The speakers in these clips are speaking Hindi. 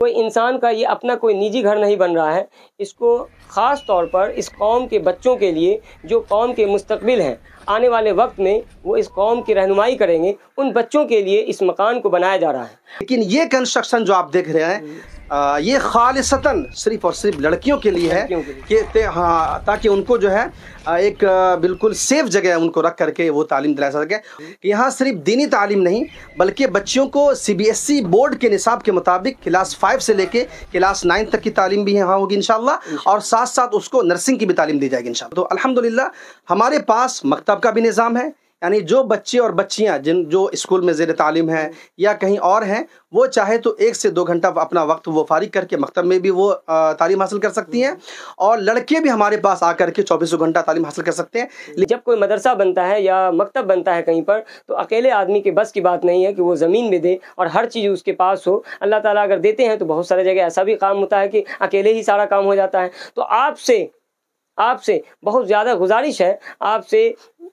कोई इंसान का ये अपना कोई निजी घर नहीं बन रहा है इसको ख़ास तौर पर इस कौम के बच्चों के लिए जो कौम के मुस्तबिल हैं आने वाले वक्त में वो इस कौम की रहनुमाई करेंगे उन बच्चों के लिए इस मकान को बनाया जा रहा है लेकिन ये कंस्ट्रक्शन जो आप देख रहे हैं ये खालिसतन सिर्फ और सिर्फ लड़कियों के लिए है कि हाँ ताकि उनको जो है एक बिल्कुल सेफ जगह उनको रख करके वो तालीम दिला सके कि यहाँ सिर्फ दीनी तालीम नहीं बल्कि बच्चियों को C B S E board के निसाब के मुताबिक क्लास फाइव से लेके क्लास नाइन तक की तालीम भी यहाँ होगी इनशाला और साथ साथ उसको नर्सिंग की भी तालीम दी जाएगी इनशाला तो अलहमदिल्ला हमारे पास मकतब का भी निज़ाम है यानी जो बच्चे और बच्चियां जिन जो स्कूल में जेर तालीम हैं या कहीं और हैं वो चाहे तो एक से दो घंटा अपना वक्त वो फारिग करके मकतब में भी वो तालीम हासिल कर सकती हैं और लड़के भी हमारे पास आ करके चौबीसों घंटा तालीम हासिल कर सकते हैं जब कोई मदरसा बनता है या मकतब बनता है कहीं पर तो अकेले आदमी के बस की बात नहीं है कि वो ज़मीन में दे और हर चीज़ उसके पास हो अल्लाह ताला अगर देते हैं तो बहुत सारे जगह ऐसा भी काम होता है कि अकेले ही सारा काम हो जाता है तो आपसे आपसे बहुत ज़्यादा गुजारिश है आपसे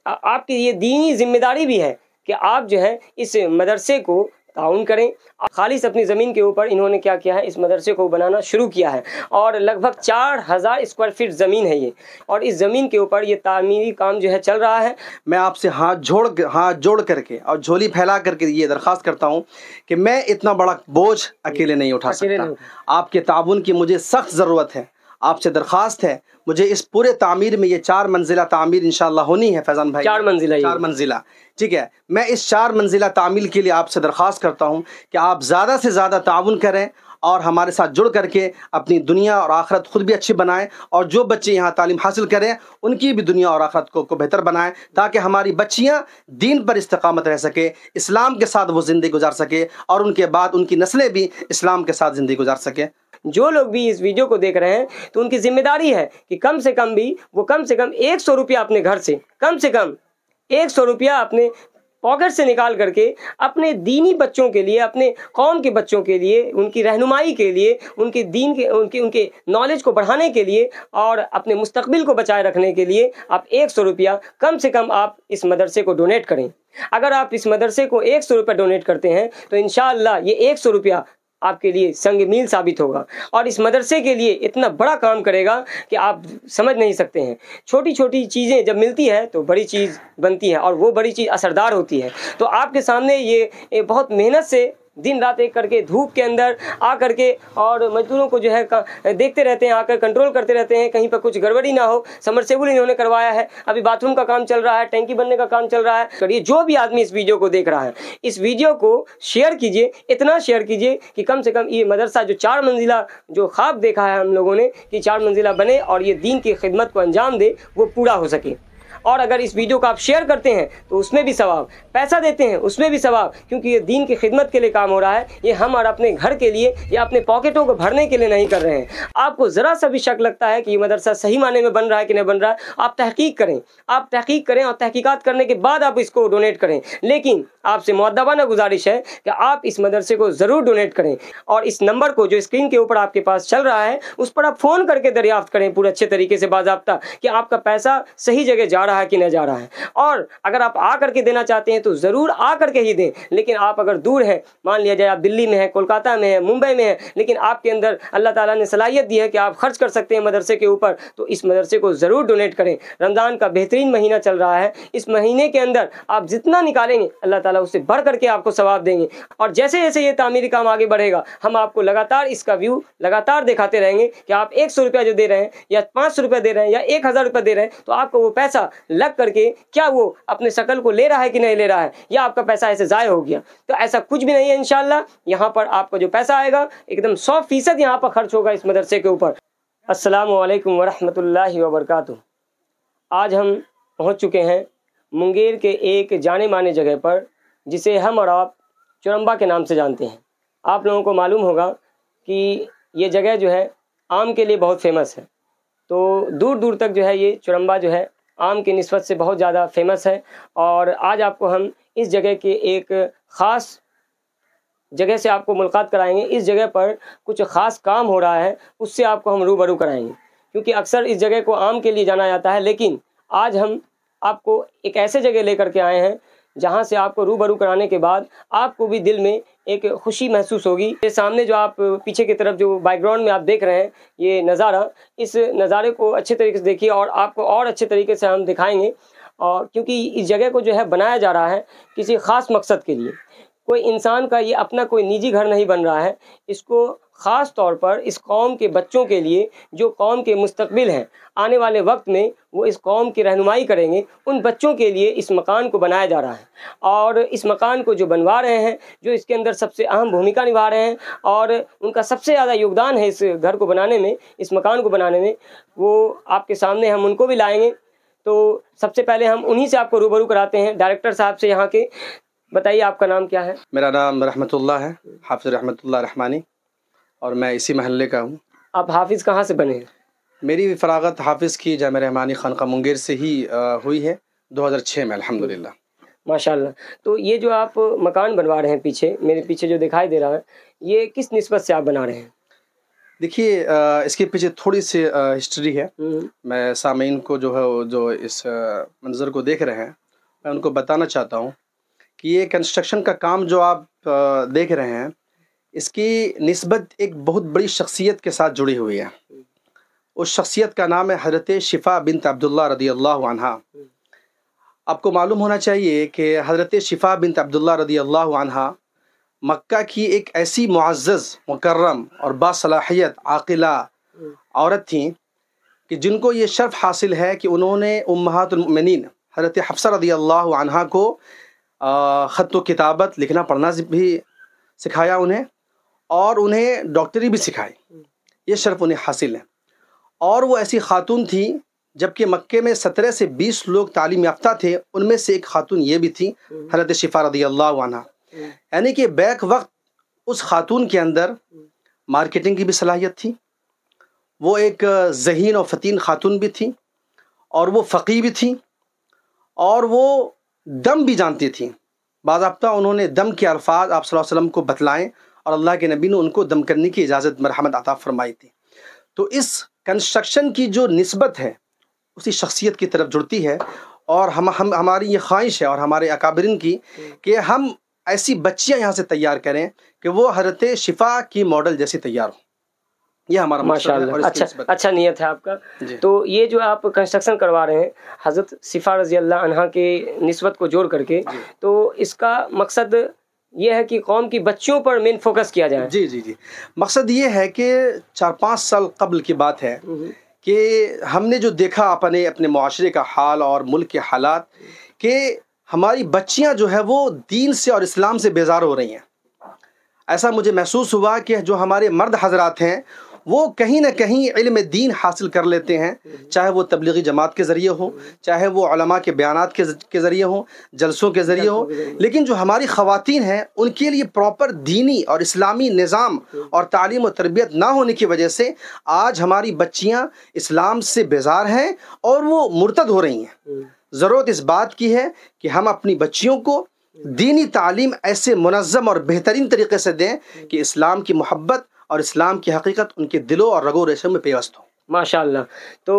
आपकी ये दीनी जिम्मेदारी भी है कि आप जो है इस मदरसे को ताउन करें खालिश अपनी ज़मीन के ऊपर इन्होंने क्या किया है इस मदरसे को बनाना शुरू किया है और लगभग चार हज़ार स्क्वायर फीट ज़मीन है ये और इस ज़मीन के ऊपर ये तामीरी काम जो है चल रहा है मैं आपसे हाथ जोड़ हाथ जोड़ करके और झोली फैला करके ये दरख्वास्त करता हूँ कि मैं इतना बड़ा बोझ अकेले नहीं उठा सकता नहीं। आपके ताउन की मुझे सख्त ज़रूरत है आपसे दरख्वास्त है मुझे इस पूरे तामीर में ये चार मंजिला तामीर इन होनी है फैजान भाई चार मंजिला चार मंजिला ठीक है मैं इस चार मंजिला तामील के लिए आपसे दरख्वास्त करता हूँ कि आप ज़्यादा से ज़्यादा ताउन करें और हमारे साथ जुड़ करके अपनी दुनिया और आखरत खुद भी अच्छी बनाएं और जो बच्चे यहाँ तालीम हासिल करें उनकी भी दुनिया और आखरत को, को बेहतर बनाएं ताकि हमारी बच्चियाँ दीन पर इस्तकामत रह सके इस्लाम के साथ वो ज़िंदगी गुजार सके और उनके बाद उनकी नस्लें भी इस्लाम के साथ ज़िंदगी गुजार सकें जो लोग भी इस वीडियो को देख रहे हैं तो उनकी जिम्मेदारी है कि कम से कम भी वो कम से कम एक सौ रुपया अपने घर से कम से कम एक सौ रुपया अपने पॉकेट से निकाल करके अपने दीनी बच्चों के लिए अपने कौम के बच्चों के लिए उनकी रहनुमाई के लिए उनके दीन के उनके उनके नॉलेज को बढ़ाने के लिए और अपने मुस्तबिल को बचाए रखने के लिए आप एक सौ रुपया कम से कम आप इस मदरसे को डोनेट करें अगर आप इस मदरसे को एक सौ रुपया डोनेट करते हैं तो इन ये एक सौ रुपया आपके लिए संग मील साबित होगा और इस मदरसे के लिए इतना बड़ा काम करेगा कि आप समझ नहीं सकते हैं छोटी छोटी चीज़ें जब मिलती है तो बड़ी चीज़ बनती है और वो बड़ी चीज़ असरदार होती है तो आपके सामने ये बहुत मेहनत से दिन रात एक करके धूप के अंदर आ करके और मजदूरों को जो है देखते रहते हैं आकर कंट्रोल करते रहते हैं कहीं पर कुछ गड़बड़ी ना हो समरसेबुल इन्होंने करवाया है अभी बाथरूम का काम चल रहा है टैंकी बनने का काम चल रहा है करिए जो भी आदमी इस वीडियो को देख रहा है इस वीडियो को शेयर कीजिए इतना शेयर कीजिए कि कम से कम ये मदरसा जो चार मंजिला जो ख्वाब देखा है हम लोगों ने कि चार मंजिला बने और ये दीन की खिदमत को अंजाम दे वो पूरा हो सके और अगर इस वीडियो को आप शेयर करते हैं तो उसमें भी सवाब पैसा देते हैं उसमें भी सवाब क्योंकि ये दीन की खिदमत के लिए काम हो रहा है ये हम और अपने घर के लिए या अपने पॉकेटों को भरने के लिए नहीं कर रहे हैं आपको ज़रा सा भी शक लगता है कि ये मदरसा सही माने में बन रहा है कि नहीं बन रहा है आप तहकीक करें आप तहकीक करें और तहकीकत करने के बाद आप इसको डोनेट करें लेकिन आपसे मुद्दबाना गुजारिश है कि आप इस मदरसे को ज़रूर डोनेट करें और इस नंबर को जो स्क्रीन के ऊपर आपके पास चल रहा है उस पर आप फ़ोन करके दरियाफ्त करें पूरे अच्छे तरीके से बाबा कि आपका पैसा सही जगह जा रहा है रहा है कि नहीं जा रहा है और अगर आप आ करके देना चाहते हैं तो ज़रूर आ करके ही दें लेकिन आप अगर दूर हैं मान लिया जाए आप दिल्ली में हैं कोलकाता में हैं मुंबई में हैं लेकिन आपके अंदर अल्लाह ताला ने सलाहियत दी है कि आप खर्च कर सकते हैं मदरसे के ऊपर तो इस मदरसे को ज़रूर डोनेट करें रमज़ान का बेहतरीन महीना चल रहा है इस महीने के अंदर आप जितना निकालेंगे अल्लाह ताली उससे बढ़ करके आपको सवाब देंगे और जैसे जैसे ये तमीरी काम आगे बढ़ेगा हम आपको लगातार इसका व्यू लगातार दिखाते रहेंगे कि आप एक सौ रुपया जो दे रहे हैं या पाँच सौ रुपया दे रहे हैं या एक हज़ार रुपया दे रहे हैं तो आपको वो पैसा लग करके क्या वो अपने शकल को ले रहा है कि नहीं ले रहा है या आपका पैसा ऐसे ज़ाय हो गया तो ऐसा कुछ भी नहीं है इन यहाँ पर आपका जो पैसा आएगा एकदम सौ फीसद यहाँ पर खर्च होगा इस मदरसे के ऊपर असलकम वरहमल वबरक आज हम पहुँच चुके हैं मुंगेर के एक जाने माने जगह पर जिसे हम और आप चुरम्बा के नाम से जानते हैं आप लोगों को मालूम होगा कि ये जगह जो है आम के लिए बहुत फेमस है तो दूर दूर तक जो है ये चुरम्बा जो है आम की नस्बत से बहुत ज़्यादा फेमस है और आज आपको हम इस जगह के एक ख़ास जगह से आपको मुलाकात कराएंगे इस जगह पर कुछ ख़ास काम हो रहा है उससे आपको हम रूबरू कराएंगे क्योंकि अक्सर इस जगह को आम के लिए जाना जाता है लेकिन आज हम आपको एक ऐसे जगह लेकर के आए हैं जहाँ से आपको रूबरू कराने के बाद आपको भी दिल में एक खुशी महसूस होगी ये सामने जो आप पीछे की तरफ जो बैकग्राउंड में आप देख रहे हैं ये नज़ारा इस नज़ारे को अच्छे तरीके से देखिए और आपको और अच्छे तरीके से हम दिखाएंगे और क्योंकि इस जगह को जो है बनाया जा रहा है किसी ख़ास मकसद के लिए कोई इंसान का ये अपना कोई निजी घर नहीं बन रहा है इसको ख़ास तौर पर इस कौम के बच्चों के लिए जो कौम के मुस्तबिल हैं आने वाले वक्त में वो इस कौम की रहनुमाई करेंगे उन बच्चों के लिए इस मकान को बनाया जा रहा है और इस मकान को जो बनवा रहे हैं जो इसके अंदर सबसे अहम भूमिका निभा रहे हैं और उनका सबसे ज़्यादा योगदान है इस घर को बनाने में इस मकान को बनाने में वो आपके सामने हम उनको भी लाएँगे तो सबसे पहले हम उन्हीं से आपको रूबरू कराते हैं डायरेक्टर साहब से यहाँ के बताइए आपका नाम क्या है मेरा नाम रहमतुल्ला है हाफिज रहमतुल्ला रहमानी और मैं इसी महल्ले का हूँ आप हाफिज़ कहाँ से बने हैं मेरी फरागत हाफिज़ की जाम रहमानी खानका मुंगेर से ही हुई है 2006 में अल्हम्दुलिल्लाह माशाल्लाह तो ये जो आप मकान बनवा रहे हैं पीछे मेरे पीछे जो दिखाई दे रहा है ये किस नस्बत से आप बना रहे हैं देखिए इसके पीछे थोड़ी सी हिस्ट्री है हम्म। मैं सामीन को जो है जो इस मंज़र को देख रहे हैं मैं उनको बताना चाहता हूँ कि ये कंस्ट्रक्शन का काम जो आप देख रहे हैं इसकी नस्बत एक बहुत बड़ी शख्सियत के साथ जुड़ी हुई है उस शख्सियत का नाम है हजरत शिफा बिन अब्दुल्ला रदी अल्लाह अनहा आपको मालूम होना चाहिए कि हजरत शिफा बिन अब्दुल्ला रदी अल्लाह अनहा मक्का की एक ऐसी मुआज़ मुकर्रम और बासलाहियत आकिला औरत थी कि जिनको ये शर्फ हासिल है कि उन्होंने उम्मातमिन हजरत हफ्सा रदी अल्लाह अनहा को ख़त तो किताबत लिखना पढ़ना भी सिखाया उन्हें और उन्हें डॉक्टरी भी सिखाई ये शर्फ उन्हें हासिल है और वो ऐसी खातून थी जबकि मक्के में सत्रह से बीस लोग तालीम याफ्ता थे उनमें से एक खातून ये भी थी हरत शिफा रदी अल्लाह यानी कि बैक वक्त उस खातून के अंदर मार्केटिंग की भी सलाहियत थी वो एक जहीन और फतीन खातून भी थी और वो फ़की भी थी और वो दम भी जानती थी बाबा उन्होंने दम के अल्फाज आप वसल्लम को बतलाएं और अल्लाह के नबी ने उनको दम करने की इजाज़त मरहमत अता फरमाई थी तो इस कंस्ट्रक्शन की जो नस्बत है उसी शख्सियत की तरफ जुड़ती है और हम हम हमारी ये ख्वाहिश है और हमारे अकाबरीन की कि हम ऐसी बच्चियां यहाँ से तैयार करें कि वो हरत शिफा की मॉडल जैसी तैयार हों ये हमारा माशा अच्छा अच्छा नियत है आपका तो ये जो आप कंस्ट्रक्शन करवा रहे हैं हज़रत सिफा रजी अल्लाह के नस्बत को जोड़ करके तो इसका मकसद ये है कि कौम की बच्चियों पर मेन फोकस किया जाए जी जी जी मकसद ये है कि चार पाँच साल कबल की बात है हम्म, हम्म। कि हमने जो देखा अपने अपने माशरे का हाल और मुल्क के हालात के हमारी बच्चियां जो है वो दीन से और इस्लाम से बेजार हो रही हैं ऐसा मुझे महसूस हुआ कि जो हमारे मर्द हजरात हैं वो कहीं ना कहीं इल्म दीन हासिल कर लेते हैं चाहे वो तबलीगी जमात के ज़रिए हो चाहे वो अलमा के बयान के ज़रिए हो जलसों के ज़रिए हो लेकिन जो हमारी ख़वातीन हैं उनके लिए प्रॉपर दीनी और इस्लामी निज़ाम और तालीम और तरबियत ना होने की वजह से आज हमारी बच्चियाँ इस्लाम से बेजार हैं और वो मुर्तद हो रही हैं ज़रूरत इस बात की है कि हम अपनी बच्चियों को दीनी तालीम ऐसे मुनज़म और बेहतरीन तरीके से दें कि इस्लाम की मोहब्बत और इस्लाम की हकीकत उनके दिलों और रगो रेशों में पेवस्त हो माशा तो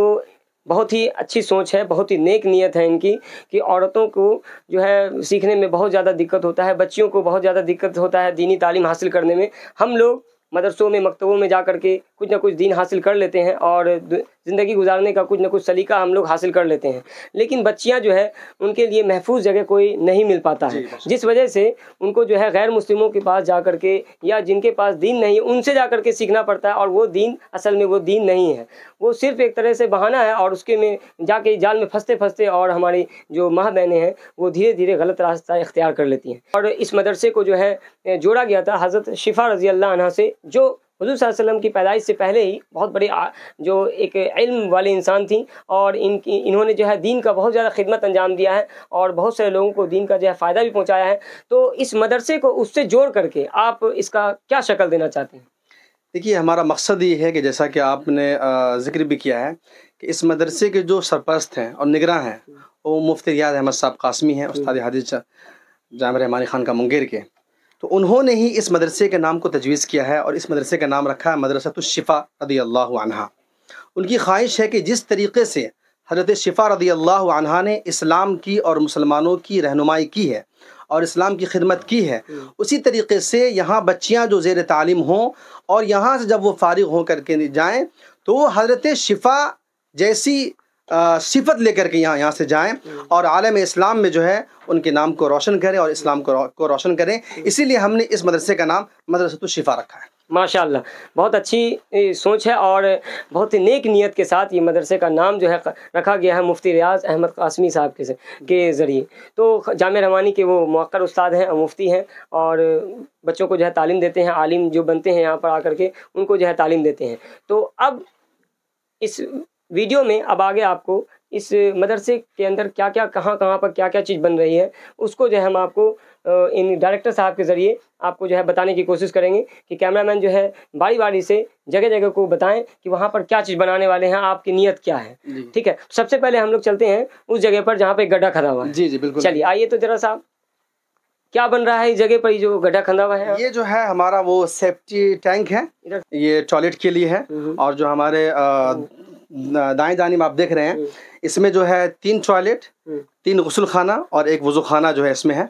बहुत ही अच्छी सोच है बहुत ही नेक नीयत है इनकी कि औरतों को जो है सीखने में बहुत ज़्यादा दिक्कत होता है बच्चियों को बहुत ज़्यादा दिक्कत होता है दीनी तालीम हासिल करने में हम लोग मदरसों में मकतबों में जा कर के कुछ ना कुछ दीन हासिल कर लेते हैं और ज़िंदगी गुजारने का कुछ ना कुछ सलीका हम लोग हासिल कर लेते हैं लेकिन बच्चियाँ जो है उनके लिए महफूज जगह कोई नहीं मिल पाता है जिस वजह से उनको जो है गैर मुस्लिमों के पास जा कर के या जिनके पास दीन नहीं है उनसे जा कर के सीखना पड़ता है और वो दीन असल में वो दीन नहीं है वो सिर्फ एक तरह से बहाना है और उसके में जाके जाल में फंसते फंसते और हमारी जो माँ बहनें हैं वो धीरे धीरे गलत रास्ता इख्तियार कर लेती हैं और इस मदरसे को जो है जोड़ा गया था हज़रत शिफा रजी अल्लाह से जो हजूर वसल्लम की पैदाइश से पहले ही बहुत बड़े जो एक इल्म वाले इंसान थी और इनकी इन्होंने जो है दीन का बहुत ज़्यादा खिदमत अंजाम दिया है और बहुत सारे लोगों को दीन का जो है फ़ायदा भी पहुँचाया है तो इस मदरसे को उससे जोड़ करके आप इसका क्या शक्ल देना चाहते हैं देखिए हमारा मकसद ये है कि जैसा कि आपने जिक्र भी किया है कि इस मदरसे के जो सरपरस्त हैं और निगरान हैं वो मुफ्त रियाज अहमद साहब कासमी हैं उस्ताद हादिर जाम रहमानी खान का मुंगेर के तो उन्होंने ही इस मदरसे के नाम को तजवीज़ किया है और इस मदरसे का नाम रखा है शिफा रदी अल्लाह अनहा उनकी ख्वाहिश है कि जिस तरीके से हज़रत शिफ़ा रदी अल्लाह अनहा ने इस्लाम की और मुसलमानों की रहनुमाई की है और इस्लाम की खिदमत की है उसी तरीके से यहाँ बच्चियाँ जो ज़ेर तालीम हों और यहाँ से जब वो फारिग हों करके जाएँ तो वो हज़रत शिफ़ा जैसी सिफत लेकर के यहाँ यहाँ से जाएं हम्म। और आलम इस्लाम में जो है उनके नाम को रोशन करें और इस्लाम को को रोशन करें हम्म। इसीलिए हमने इस मदरसे का नाम मदरसत शिफा रखा है माशा बहुत अच्छी सोच है और बहुत ही नेक नीयत के साथ ये मदरसे का नाम जो है रखा गया है मुफ्ती रियाज अहमद कासमी साहब के के ज़रिए तो जाम रवानी के वो मौक़र उस्ताद हैं मुफ्ती हैं और बच्चों को जो है तालीम देते हैं आलिम जो बनते हैं यहाँ पर आकर के उनको जो है तालीम देते हैं तो अब इस वीडियो में अब आगे आपको इस मदरसे के अंदर क्या क्या कहाँ कहाँ पर क्या क्या चीज़ बन रही है उसको जो है हम आपको इन डायरेक्टर साहब के ज़रिए आपको जो है बताने की कोशिश करेंगे कि कैमरामैन जो है बारी बारी से जगह जगह को बताएं कि वहाँ पर क्या चीज़ बनाने वाले हैं आपकी नियत क्या है ठीक है सबसे पहले हम लोग चलते हैं उस जगह पर जहाँ पे गड्ढा खड़ा हुआ है जी जी बिल्कुल चलिए आइए तो जरा साहब क्या बन रहा है इस जगह पर ये जो गड्ढा खंदा हुआ है ये जो है हमारा वो सेफ्टी टैंक है ये टॉयलेट के लिए है हम्म। और जो हमारे हम्म। दाएं जानी आप देख रहे हैं हम्म। इसमें जो है तीन टॉयलेट हम्म। तीन गसल खाना और एक वजू खाना जो है इसमें है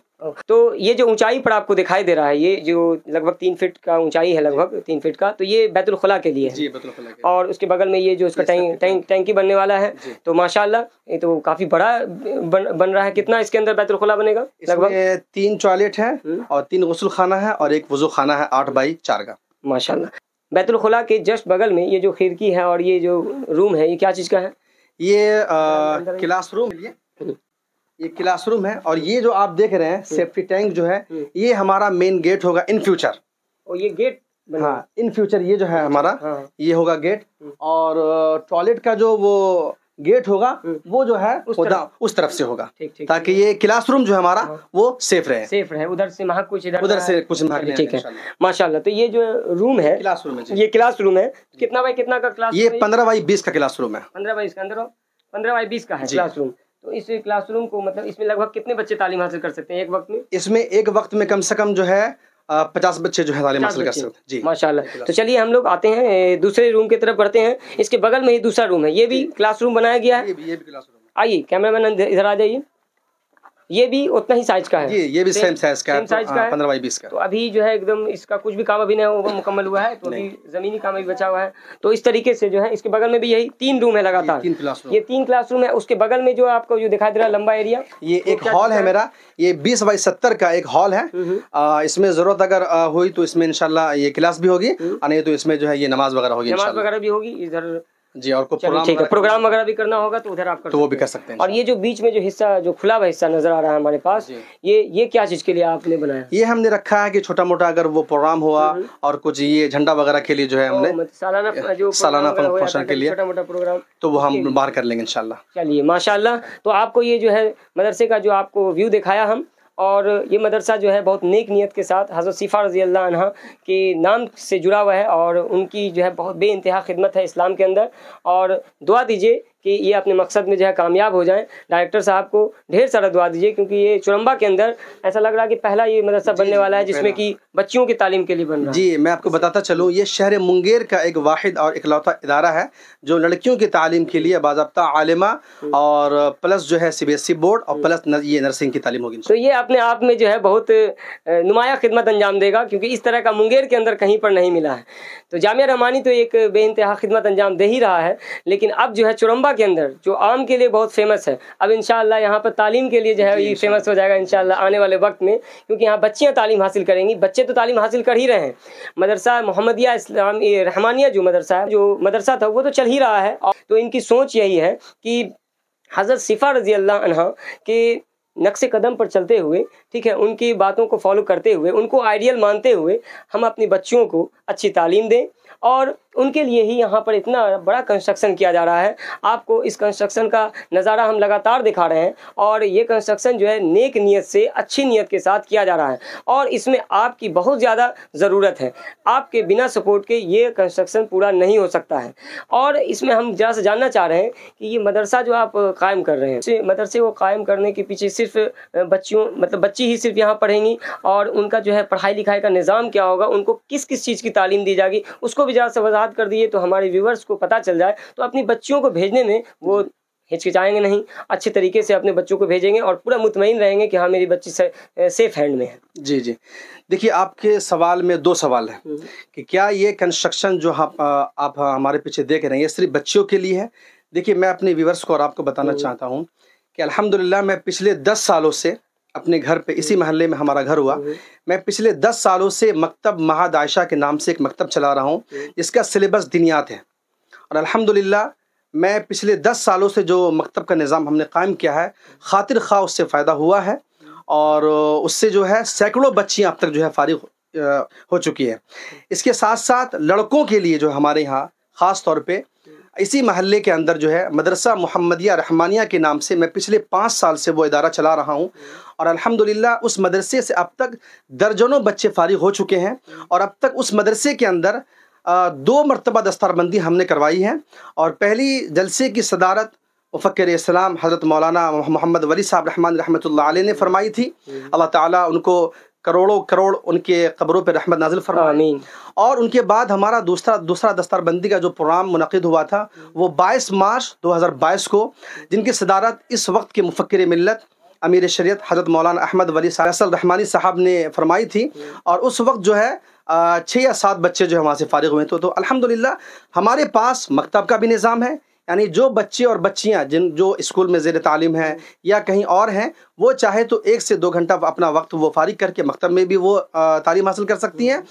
तो ये जो ऊंचाई पर आपको दिखाई दे रहा है ये जो लगभग तीन फीट का ऊंचाई है लगभग तीन फीट का तो ये बैतुलखला के लिए है जी के और उसके बगल में ये जो उसका टैंक टैंक टैंकी बनने वाला है तो माशाल्लाह ये तो काफी बड़ा बन, बन रहा है कितना इसके अंदर बैतुलखला बनेगा लगभग तीन टॉयलेट है हम्म। और तीन गसल खाना है और एक वजू खाना है आठ बाई चार का माशाला बैतुलखला के जस्ट बगल में ये जो खिड़की है और ये जो रूम है ये क्या चीज़ का है ये क्लास रूम हम्म। ये क्लास रूम है और ये जो आप देख रहे हैं हम्म। सेफ्टी टैंक जो है हम्म। ये हमारा मेन गेट होगा इन फ्यूचर और ये गेट हाँ इन फ्यूचर ये जो है हमारा हाँ। ये होगा गेट और टॉयलेट का जो वो गेट होगा हम्म। वो जो है उस तरफ, उस तरफ से होगा ठीक, ठीक, ताकि ये क्लासरूम जो है हमारा हाँ। वो सेफ रहे सेफ रहे उधर से वहां कुछ इधर उधर से कुछ ठीक है अच्छा। माशाल्लाह तो ये जो रूम है क्लासरूम है ये क्लासरूम है कितना बाई कितना का क्लास ये पंद्रह बाई बीस का रूम है पंद्रह बाईस का अंदर पंद्रह बाई बीस का है क्लासरूम तो इस क्लासरूम को मतलब इसमें लगभग कितने बच्चे तालीम हासिल कर सकते हैं एक वक्त में इसमें एक वक्त में कम से कम जो है पचास बच्चे जो है तालीम कर सकते जी माशाल्लाह तो चलिए हम लोग आते हैं दूसरे रूम की तरफ बढ़ते हैं इसके बगल में ही दूसरा रूम है ये भी क्लासरूम बनाया गया है आइए कैमरा मैन इधर आ जाइए ये भी उतना ही साइज का है ये ये भी सेम साइज का सेम साइज तो, का हाँ, पंद्रह बाई बीस का तो अभी जो है एकदम इसका कुछ भी काम अभी नहीं हुआ मुकम्मल हुआ है तो अभी जमीनी काम अभी बचा हुआ है तो इस तरीके से जो है इसके बगल में भी यही तीन रूम है लगातार तीन क्लासरूम ये तीन क्लासरूम है उसके बगल में जो आपको जो दिखाई दे रहा लंबा एरिया ये एक हॉल है मेरा ये बीस बाई सत्तर का एक हॉल है इसमें जरूरत अगर हुई तो इसमें इनशाला ये क्लास भी होगी हम्म। और नहीं तो इसमें जो है ये नमाज वगैरह होगी नमाज वगैरह भी होगी इधर जी और को प्रोग्राम ठीक है प्रोग्राम वगैरह भी करना होगा तो उधर आप कर तो वो भी कर सकते हैं और ये जो बीच में जो हिस्सा जो खुला हुआ हिस्सा नजर आ रहा है हमारे पास ये ये क्या चीज के लिए आपने बनाया ये हमने रखा है कि छोटा मोटा अगर वो प्रोग्राम हुआ हम्म, हम्म। और कुछ ये झंडा वगैरह के लिए जो है हमने मतलब सालाना जो सालाना फंक्शन के लिए छोटा मोटा प्रोग्राम तो वो हम बाहर कर लेंगे इनशाला चलिए माशाला तो आपको ये जो है मदरसे का जो आपको व्यू दिखाया हम और ये मदरसा जो है बहुत नेक नीयत के साथ हज़रत सिफ़ा रज़ी अल्लाह के नाम से जुड़ा हुआ है और उनकी जो है बहुत बे खिदमत है इस्लाम के अंदर और दुआ दीजिए कि ये अपने मकसद में जो है कामयाब हो जाएं डायरेक्टर साहब को ढेर सारा दुआ दीजिए क्योंकि ये चुरम्बा के अंदर ऐसा लग रहा है कि पहला ये मदरसा बनने वाला है जिसमें कि बच्चियों की तालीम के लिए बन रहा है जी मैं आपको बताता चलूँ ये शहर मुंगेर का एक वाहिद और इकलौता इदारा है जो लड़कियों की तालीम के लिए बाबा आलिमा और प्लस जो है C B S E board और प्लस ये नर्सिंग की तालीम होगी तो ये अपने आप में जो है बहुत नुमाया खिदमत अंजाम देगा क्योंकि इस तरह का मुंगेर के अंदर कहीं पर नहीं मिला है तो जामिया रहमानी तो एक बे खिदमत अंजाम दे ही रहा है लेकिन अब जो है चुरम्बा के अंदर जो आम के लिए बहुत फेमस है अब इनशाला यहाँ पर तालीम के लिए जो है ये फेमस हो जाएगा इनशाला आने वाले वक्त में क्योंकि यहाँ बच्चियाँ तालीम हासिल करेंगी बच्चे तो तालीम हासिल कर ही रहे हैं मदरसा मोहम्मदिया इस्लाम रहमानिया जो मदरसा है जो मदरसा था वो तो चल ही रहा है तो इनकी सोच यही है कि हज़रत सिफ़ा रजी अल्लाह के नक्श कदम पर चलते हुए ठीक है उनकी बातों को फॉलो करते हुए उनको आइडियल मानते हुए हम अपनी बच्चियों को अच्छी तालीम दें और उनके लिए ही यहाँ पर इतना बड़ा कंस्ट्रक्शन किया जा रहा है आपको इस कंस्ट्रक्शन का नज़ारा हम लगातार दिखा रहे हैं और ये कंस्ट्रक्शन जो है नेक नीयत से अच्छी नीयत के साथ किया जा रहा है और इसमें आपकी बहुत ज़्यादा ज़रूरत है आपके बिना सपोर्ट के ये कंस्ट्रक्शन पूरा नहीं हो सकता है और इसमें हम जरा सा जानना चाह रहे हैं कि ये मदरसा जो आप कायम कर रहे हैं मदरसे को कायम करने के पीछे सिर्फ बच्चियों मतलब बच्ची ही सिर्फ यहाँ पढ़ेंगी और उनका जो है पढ़ाई लिखाई का निज़ाम क्या होगा उनको किस किस चीज़ की की तालीम दी जाएगी उसको भी ज़्यादा से वजाहत कर दिए तो हमारे व्यूवर्स को पता चल जाए तो अपनी बच्चियों को भेजने में वो हिचकिचाएंगे नहीं अच्छे तरीके से अपने बच्चों को भेजेंगे और पूरा मुतमिन रहेंगे कि हाँ मेरी बच्ची से, सेफ हैंड में है जी जी देखिए आपके सवाल में दो सवाल हैं हम्म। कि क्या ये कंस्ट्रक्शन जो हाँ, आप हमारे पीछे देख रहे हैं ये सिर्फ बच्चियों के लिए है देखिए मैं अपने व्यूवर्स को और आपको बताना हम्म। चाहता हूँ कि अलहमदिल्ला मैं पिछले दस सालों से अपने घर पे इसी महल्ले में हमारा घर हुआ मैं पिछले दस सालों से मकतब महादायशा के नाम से एक मकतब चला रहा हूँ जिसका सिलेबस दिनियात है और अल्हम्दुलिल्लाह मैं पिछले दस सालों से जो मकतब का निज़ाम हमने कायम किया है खातिर खा उससे फ़ायदा हुआ है और उससे जो है सैकड़ों बच्चियाँ अब तक जो है फारिग हो चुकी हैं इसके साथ साथ लड़कों के लिए जो हमारे यहाँ ख़ास तौर पर इसी महल्ले के अंदर जो है मदरसा मोहम्मदिया रहमानिया के नाम से मैं पिछले पाँच साल से वो इदारा चला रहा हूँ और अल्हम्दुलिल्लाह उस मदरसे से अब तक दर्जनों बच्चे फारिग हो चुके हैं और अब तक उस मदरसे के अंदर दो मरतबा दस्तारबंदी हमने करवाई है और पहली जलसे की सदारत वफ़र इस्लाम हज़रत मौलाना मोहम्मद वली साहब रहमान रहमत ने फरमाई थी अल्लाह ताला उनको करोड़ों करोड़ उनके कब्रों पर रहमत नाजिल फरमाए और उनके बाद हमारा दूसरा दूसरा दस्तारबंदी का जो प्रोग्राम मुनद हुआ था वो बाईस मार्च दो हज़ार बाईस को जिनकी सदारत इस वक्त के मुफक्र मिलत अमीर शरीत हज़रत मौलाना अहमद वली सासल रहमानी साहब ने फरमाई थी और उस वक्त जो है छः या सात बच्चे जो है वहाँ से फारिग हुए तो, तो अलहमदिल्ला हमारे पास मकतब का भी निज़ाम है यानी जो बच्चे और बच्चियां जिन जो स्कूल में जेर तालीम हैं या कहीं और हैं वो चाहे तो एक से दो घंटा अपना वक्त वो फारिग करके मकतब में भी वो तालीम हासिल कर सकती हैं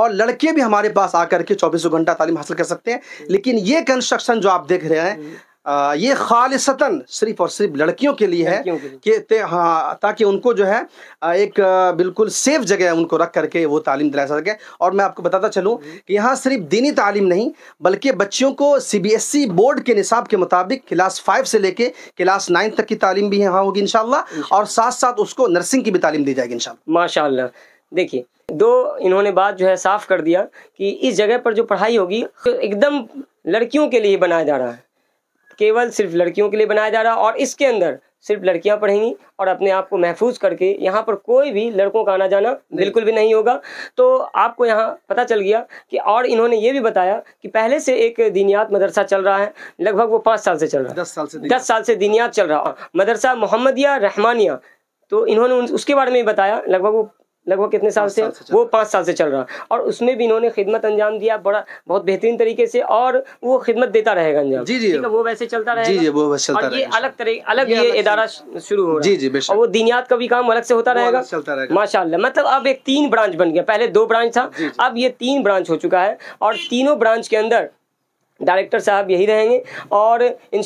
और लड़के भी हमारे पास आ के चौबीसों घंटा तालीम हासिल कर सकते हैं लेकिन ये कंस्ट्रक्शन जो आप देख रहे हैं ये खालिसतन सिर्फ और सिर्फ लड़कियों के लिए है कि हाँ ताकि उनको जो है एक बिल्कुल सेफ जगह उनको रख करके वो तालीम दिला सके और मैं आपको बताता चलूँ कि यहाँ सिर्फ दीनी तालीम नहीं बल्कि बच्चियों को C B S E board के निसाब के मुताबिक क्लास फाइव से लेके क्लास नाइन तक की तालीम भी यहाँ होगी इन और साथ साथ उसको नर्सिंग की भी तालीम दी जाएगी इन माशा देखिए दो इन्होंने बात जो है साफ कर दिया कि इस जगह पर जो पढ़ाई होगी एकदम लड़कियों के लिए बनाया जा रहा है केवल सिर्फ लड़कियों के लिए बनाया जा रहा है और इसके अंदर सिर्फ लड़कियां पढ़ेंगी और अपने आप को महफूज करके यहाँ पर कोई भी लड़कों का आना जाना बिल्कुल भी नहीं होगा तो आपको यहाँ पता चल गया कि और इन्होंने ये भी बताया कि पहले से एक दीनियात मदरसा चल रहा है लगभग वो पाँच साल से चल रहा है दस साल से दस साल से दीनियात चल रहा मदरसा मोहम्मदिया रहमानिया तो इन्होंने उसके बारे में बताया लगभग वो लगभग कितने साल से, वो पाँच साल से चल रहा है और उसमें भी इन्होंने खिदमत अंजाम दिया बड़ा बहुत बेहतरीन तरीके से और वो खिदमत देता रहेगा अंजाम जी जी वो वैसे चलता रहेगा जी जी वो वैसे चलता ये अलग तरीके अलग ये इदारा शुरू हो जी जी और वो दीनियात का भी काम अलग से होता रहेगा चलता रहेगा माशाला मतलब अब एक तीन ब्रांच बन गया पहले दो ब्रांच था अब ये तीन ब्रांच हो चुका है और तीनों ब्रांच के अंदर डायरेक्टर साहब यही रहेंगे और इन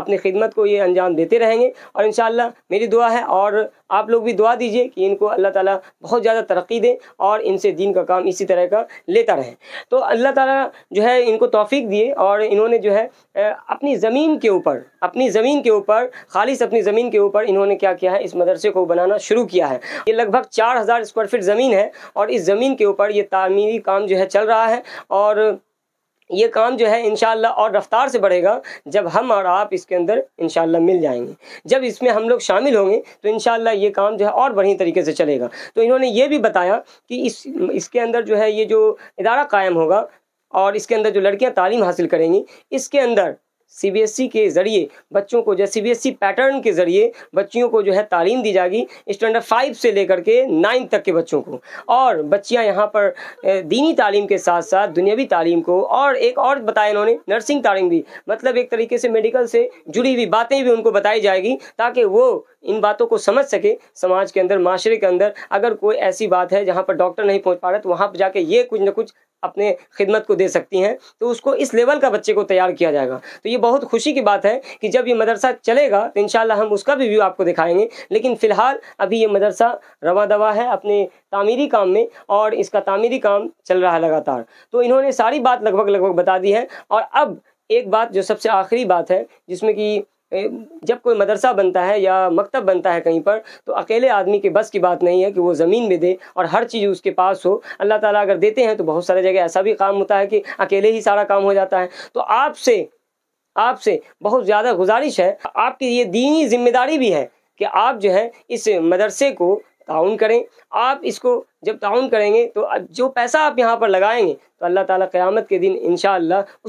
अपनी खिदमत को ये अंजाम देते रहेंगे और इन मेरी दुआ है और आप लोग भी दुआ दीजिए कि इनको अल्लाह ताला बहुत ज़्यादा तरक्की दें और इनसे दीन का काम इसी तरह का लेता रहें तो अल्लाह ताला जो है इनको तोफ़ी दिए और इन्होंने जो है अपनी ज़मीन के ऊपर अपनी ज़मीन के ऊपर खालिश अपनी ज़मीन के ऊपर इन्होंने क्या किया है इस मदरसे को बनाना शुरू किया है ये लगभग चार हज़ार स्क्वायर फीट ज़मीन है और इस ज़मीन के ऊपर ये तामीरी काम जो है चल रहा है और ये काम जो है इन और रफ्तार से बढ़ेगा जब हम और आप इसके अंदर इनशाला मिल जाएंगे जब इसमें हम लोग शामिल होंगे तो इन ये काम जो है और बढ़िया तरीके से चलेगा तो इन्होंने ये भी बताया कि इस इसके अंदर जो है ये जो इदारा कायम होगा और इसके अंदर जो लड़कियां तालीम हासिल करेंगी इसके अंदर सीबीएसई e के ज़रिए बच्चों को जो सीबीएसई पैटर्न e के ज़रिए बच्चियों को जो है तालीम दी जाएगी स्टैंडर्ड फाइव से लेकर के नाइन तक के बच्चों को और बच्चियाँ यहाँ पर दीनी तालीम के साथ साथ दुनियावी तालीम को और एक और बताया इन्होंने नर्सिंग तालीम भी मतलब एक तरीके से मेडिकल से जुड़ी हुई बातें भी उनको बताई जाएगी ताकि वो इन बातों को समझ सके समाज के अंदर माशरे के अंदर अगर कोई ऐसी बात है जहाँ पर डॉक्टर नहीं पहुँच पा रहा तो वहाँ पर जाके ये कुछ ना कुछ अपने खिदमत को दे सकती हैं तो उसको इस लेवल का बच्चे को तैयार किया जाएगा तो ये बहुत खुशी की बात है कि जब ये मदरसा चलेगा तो इन हम उसका भी व्यू आपको दिखाएंगे लेकिन फ़िलहाल अभी ये मदरसा रवा दवा है अपने तामीरी काम में और इसका तामीरी काम चल रहा है लगातार तो इन्होंने सारी बात लगभग लगभग बता दी है और अब एक बात जो सबसे आखिरी बात है जिसमें कि जब कोई मदरसा बनता है या मकतब बनता है कहीं पर तो अकेले आदमी के बस की बात नहीं है कि वो ज़मीन में दे और हर चीज़ उसके पास हो अल्लाह ताला अगर देते हैं तो बहुत सारे जगह ऐसा भी काम होता है कि अकेले ही सारा काम हो जाता है तो आपसे आपसे बहुत ज़्यादा गुजारिश है आपकी ये दीनी जिम्मेदारी भी है कि आप जो है इस मदरसे को ताउन करें आप इसको जब ताउन करेंगे तो जो पैसा आप यहाँ पर लगाएंगे तो अल्लाह ताला क़यामत के दिन इन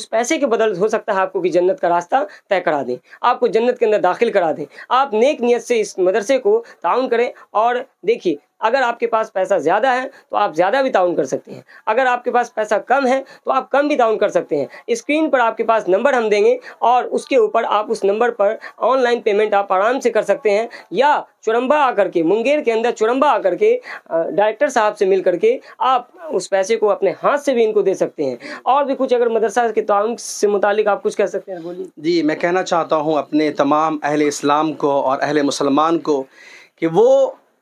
उस पैसे के बदल हो सकता है आपको कि जन्नत का रास्ता तय करा दें आपको जन्नत के अंदर दाखिल करा दें आप नेक नीयत से इस मदरसे को ताउन करें और देखिए अगर आपके पास पैसा ज़्यादा है तो आप ज़्यादा भी डाउन कर सकते हैं अगर आपके पास पैसा कम है तो आप कम भी डाउन कर सकते हैं स्क्रीन पर आपके पास नंबर हम देंगे और उसके ऊपर आप उस नंबर पर ऑनलाइन पेमेंट आप आराम से कर सकते हैं या चुरम्बा आकर के मुंगेर के अंदर चुरंबा आकर के डायरेक्टर साहब से मिल करके आप उस पैसे को अपने हाथ से भी इनको दे सकते हैं और भी कुछ अगर मदरसा के ताउन से मुतालिक आप कुछ कह सकते हैं बोलिए जी मैं कहना चाहता हूँ अपने तमाम अहले इस्लाम को और अहल मुसलमान को कि वो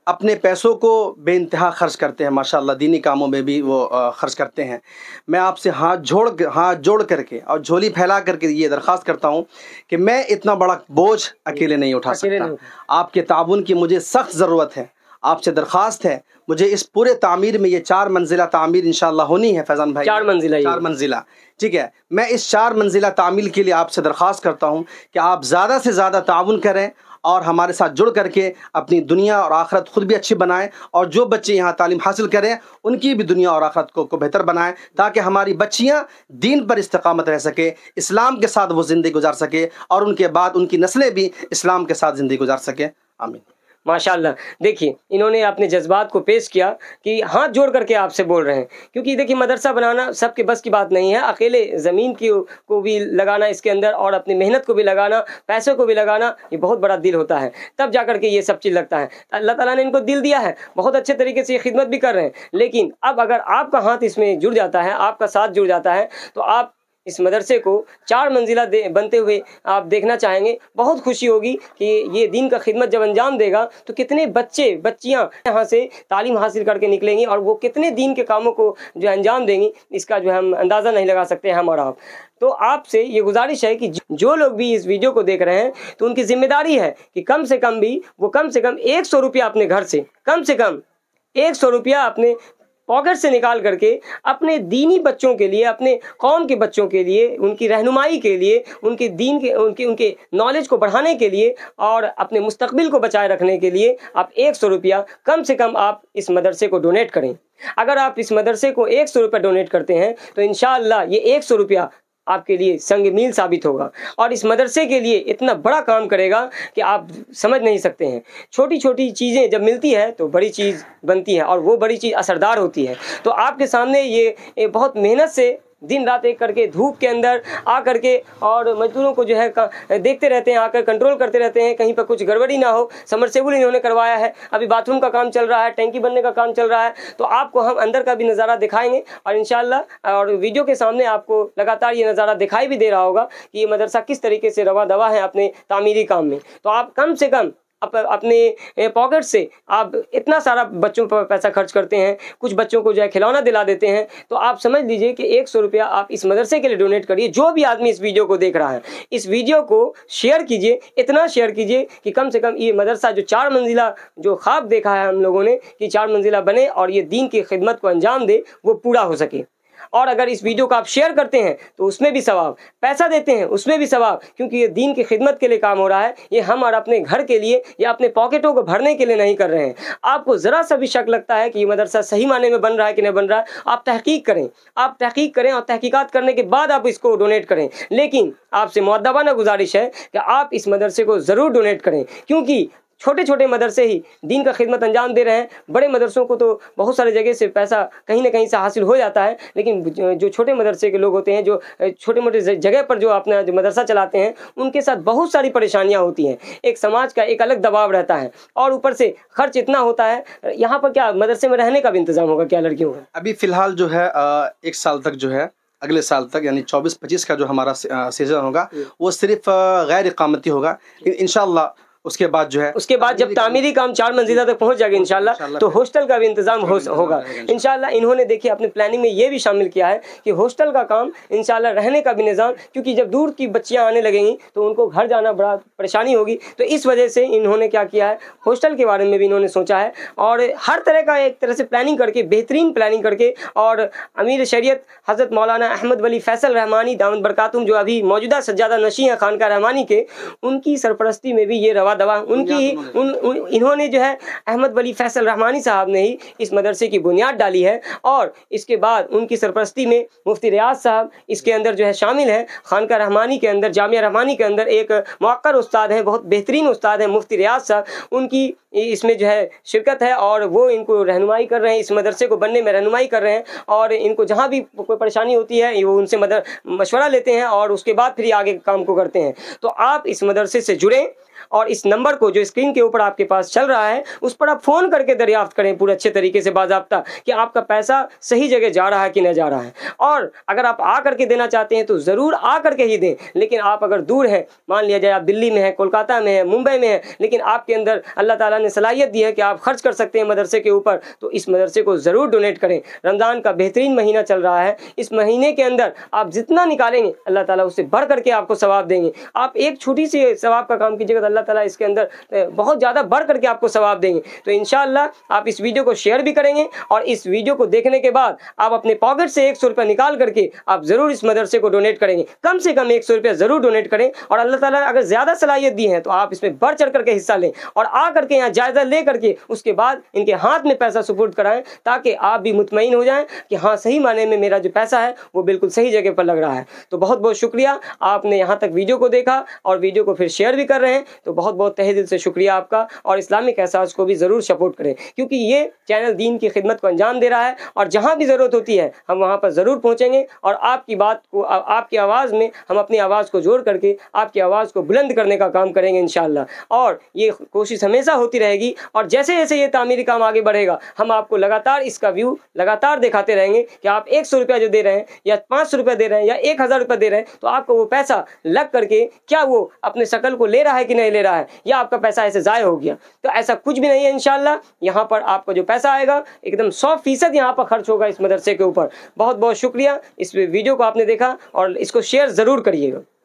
अपने पैसों को बेानतहा खर्च करते हैं माशा दीनी कामों में भी वो ख़र्च करते हैं मैं आपसे हाथ जोड़ हाथ जोड़ करके और झोली फैला करके ये दरख्वास्त करता हूँ कि मैं इतना बड़ा बोझ अकेले नहीं उठा सकता नहीं। आपके ताउन की मुझे सख्त ज़रूरत है आपसे दरख्वास्त है मुझे इस पूरे तमीर में ये चार मंजिला तमीर इंशाल्लाह होनी है फैजान भाई चार मंजिला चार मंजिला ठीक है मैं इस चार मंजिला तामीर के लिए आपसे दरख्वास्त करता हूँ कि आप ज़्यादा से ज़्यादा ताउन करें और हमारे साथ जुड़ करके अपनी दुनिया और आखरत खुद भी अच्छी बनाएं और जो बच्चे यहाँ तालीम हासिल करें उनकी भी दुनिया और आखरत को, को बेहतर बनाएं ताकि हमारी बच्चियाँ दीन पर इस्तकामत रह सके इस्लाम के साथ वो ज़िंदगी गुजार सके और उनके बाद उनकी नस्लें भी इस्लाम के साथ ज़िंदगी गुजार सकें आमिर माशाल्लाह देखिए इन्होंने अपने जज्बात को पेश किया कि हाथ जोड़ करके आपसे बोल रहे हैं क्योंकि देखिए मदरसा बनाना सबके बस की बात नहीं है अकेले ज़मीन की को भी लगाना इसके अंदर और अपनी मेहनत को भी लगाना पैसों को भी लगाना ये बहुत बड़ा दिल होता है तब जा करके ये सब चीज़ लगता है अल्लाह तला ने इनको दिल दिया है बहुत अच्छे तरीके से ये खिदमत भी कर रहे हैं लेकिन अब अगर आपका हाथ इसमें जुड़ जाता है आपका साथ जुड़ जाता है तो आप इस मदरसे को चार मंजिला बनते हुए आप देखना चाहेंगे बहुत खुशी होगी कि ये दिन का खिदमत जब अंजाम देगा तो कितने बच्चे बच्चियाँ यहाँ से तालीम हासिल करके निकलेंगी और वो कितने दिन के कामों को जो अंजाम देंगी इसका जो हम अंदाज़ा नहीं लगा सकते हम और आप तो आपसे ये गुजारिश है कि जो लोग भी इस वीडियो को देख रहे हैं तो उनकी जिम्मेदारी है कि कम से कम भी वो कम से कम एक सौ रुपया अपने घर से कम से कम एक सौ रुपया अपने पॉकेट से निकाल करके अपने दीनी बच्चों के लिए अपने कौम के बच्चों के लिए उनकी रहनुमाई के लिए उनके दीन के उनके उनके नॉलेज को बढ़ाने के लिए और अपने मुस्तबिल को बचाए रखने के लिए आप एक सौ रुपया कम से कम आप इस मदरसे को डोनेट करें अगर आप इस मदरसे को एक सौ रुपया डोनेट करते हैं तो इन ये एक सौ रुपया आपके लिए संग मील साबित होगा और इस मदरसे के लिए इतना बड़ा काम करेगा कि आप समझ नहीं सकते हैं छोटी छोटी चीज़ें जब मिलती है तो बड़ी चीज़ बनती है और वो बड़ी चीज़ असरदार होती है तो आपके सामने ये बहुत मेहनत से दिन रात एक करके धूप के अंदर आ करके और मजदूरों को जो है देखते रहते हैं आकर कंट्रोल करते रहते हैं कहीं पर कुछ गड़बड़ी ना हो समरसेबुल इन्होंने करवाया है अभी बाथरूम का काम चल रहा है टैंकी बनने का काम चल रहा है तो आपको हम अंदर का भी नज़ारा दिखाएंगे और इन और वीडियो के सामने आपको लगातार ये नज़ारा दिखाई भी दे रहा होगा कि ये मदरसा किस तरीके से रवा दवा है अपने तामीरी काम में तो आप कम से कम अपने पॉकेट से आप इतना सारा बच्चों पर पैसा खर्च करते हैं कुछ बच्चों को जो है खिलौना दिला देते हैं तो आप समझ लीजिए कि एक सौ रुपया आप इस मदरसे के लिए डोनेट करिए जो भी आदमी इस वीडियो को देख रहा है इस वीडियो को शेयर कीजिए इतना शेयर कीजिए कि कम से कम ये मदरसा जो चार मंजिला जो ख्वाब देखा है हम लोगों ने कि चार मंजिला बने और ये दीन की खिदमत को अंजाम दे वो पूरा हो सके और अगर इस वीडियो को आप शेयर करते हैं तो उसमें भी सवाब पैसा देते हैं उसमें भी सवाब क्योंकि ये दीन की खिदमत के लिए काम हो रहा है ये हम और अपने घर के लिए या अपने पॉकेटों को भरने के लिए नहीं कर रहे हैं आपको ज़रा सा भी शक लगता है कि ये मदरसा सही माने में बन रहा है कि नहीं बन रहा है आप तहकीक करें आप तहकीक करें और तहकीकत करने के बाद आप इसको डोनेट करें लेकिन आपसे मुद्दबाना गुजारिश है कि आप इस मदरसे को ज़रूर डोनेट करें क्योंकि छोटे छोटे मदरसे ही दीन का खिदमत अंजाम दे रहे हैं बड़े मदरसों को तो बहुत सारे जगह से पैसा कहीं ना कहीं से हासिल हो जाता है लेकिन जो छोटे मदरसे के लोग होते हैं जो छोटे मोटे जगह पर जो अपना जो मदरसा चलाते हैं उनके साथ बहुत सारी परेशानियाँ होती हैं एक समाज का एक अलग दबाव रहता है और ऊपर से खर्च इतना होता है यहाँ पर क्या मदरसे में रहने का भी इंतजाम होगा क्या लड़कियों का अभी फिलहाल जो है एक साल तक जो है अगले साल तक यानी 24-25 का जो हमारा सीज़न होगा वो सिर्फ गैर इकामती होगा लेकिन इन उसके बाद जो है उसके बाद जब तामीरी काम चार मंजिला तक पहुंच जाएगा इनशाला तो हॉस्टल का भी इंतजाम होगा इनशाला इन्होंने देखिए अपनी प्लानिंग में ये भी शामिल किया है कि हॉस्टल का काम इनशाला रहने का भी निज़ाम क्योंकि जब दूर की बच्चियाँ आने लगेंगी तो उनको घर जाना बड़ा परेशानी होगी तो इस वजह से इन्होंने क्या किया है हॉस्टल के बारे में भी इन्होंने सोचा है और हर तरह का एक तरह से प्लानिंग करके बेहतरीन प्लानिंग करके और अमीर शरीय हज़रत मौलाना अहमद वली फैसल रहमानी दामद बरकातुम जो अभी मौजूदा सज्जादा नशी हैं का रहमानी के उनकी सरपरस्ती में भी ये रवा दवा तो उनकी उन, उन इन्होंने जो है अहमद वली फैसल रहमानी साहब ने ही इस मदरसे की बुनियाद डाली है और इसके बाद उनकी सरपरस्ती में मुफ्ती रियाज साहब इसके अंदर जो है शामिल हैं खानका रहमानी के अंदर जामिया रहमानी के अंदर एक मौकर उस्ताद हैं बहुत बेहतरीन उस्ताद हैं मुफ्ती रियाज साहब उनकी इसमें जो है शिरकत है और वो इनको रहनुमाई कर रहे हैं इस मदरसे को बनने में रहनुमाई कर रहे हैं और इनको जहाँ भी कोई परेशानी होती है वो उनसे मदर मशवरा लेते हैं और उसके बाद फिर आगे काम को करते हैं तो आप इस मदरसे से जुड़ें और इस नंबर को जो स्क्रीन के ऊपर आपके पास चल रहा है उस पर आप फ़ोन करके दरियाफ्त करें पूरे अच्छे तरीके से बाजाबता कि आपका पैसा सही जगह जा रहा है कि नहीं जा रहा है और अगर आप आ करके देना चाहते हैं तो ज़रूर आ करके ही दें लेकिन आप अगर दूर है मान लिया जाए आप दिल्ली में है कोलकाता में है मुंबई में है लेकिन आपके अंदर अल्लाह ताला ने सलाहियत दी है कि आप खर्च कर सकते हैं मदरसे के ऊपर तो इस मदरसे को ज़रूर डोनेट करें रमज़ान का बेहतरीन महीना चल रहा है इस महीने के अंदर आप जितना निकालेंगे अल्लाह ताला उससे बढ़ करके आपको सवाब देंगे आप एक छोटी सी सवाब का काम कीजिएगा तो अल्लाह अल्लाह ताला इसके अंदर बहुत ज़्यादा बढ़ करके आपको सवाब देंगे तो इन आप इस वीडियो को शेयर भी करेंगे और इस वीडियो को देखने के बाद आप अपने पॉकेट से एक सौ रुपया निकाल करके आप ज़रूर इस मदरसे को डोनेट करेंगे कम से कम एक सौ रुपया ज़रूर डोनेट करें और अल्लाह ताला अगर ज़्यादा सलाहियत दी है तो आप इसमें बढ़ चढ़ करके हिस्सा लें और आ करके यहाँ जायज़ा ले करके उसके बाद इनके हाथ में पैसा सुपुर्द कराएं ताकि आप भी मुतमिन हो जाए कि हाँ सही माने में मेरा जो पैसा है वो बिल्कुल सही जगह पर लग रहा है तो बहुत बहुत शुक्रिया आपने यहाँ तक वीडियो को देखा और वीडियो को फिर शेयर भी कर रहे हैं तो तो बहुत बहुत तहे दिल से शुक्रिया आपका और इस्लामिक एहसास को भी ज़रूर सपोर्ट करें क्योंकि ये चैनल दीन की खिदमत को अंजाम दे रहा है और जहाँ भी ज़रूरत होती है हम वहाँ पर ज़रूर पहुँचेंगे और आपकी बात को आपकी आवाज़ में हम अपनी आवाज़ को जोड़ करके आपकी आवाज़ को बुलंद करने का काम करेंगे इन और ये कोशिश हमेशा होती रहेगी और जैसे जैसे ये तामीरी काम आगे बढ़ेगा हम आपको लगातार इसका व्यू लगातार दिखाते रहेंगे कि आप एक सौ रुपया जो दे रहे हैं या पाँच सौ रुपया दे रहे हैं या एक हज़ार रुपया दे रहे हैं तो आपको वो पैसा लग करके क्या वो अपने शकल को ले रहा है कि नहीं ले ले रहा है या आपका पैसा ऐसे ज़ाय हो गया तो ऐसा कुछ भी नहीं है इनशाला यहाँ पर आपका जो पैसा आएगा एकदम सौ फीसद यहाँ पर खर्च होगा इस मदरसे के ऊपर बहुत बहुत शुक्रिया इस वीडियो को आपने देखा और इसको शेयर ज़रूर करिएगा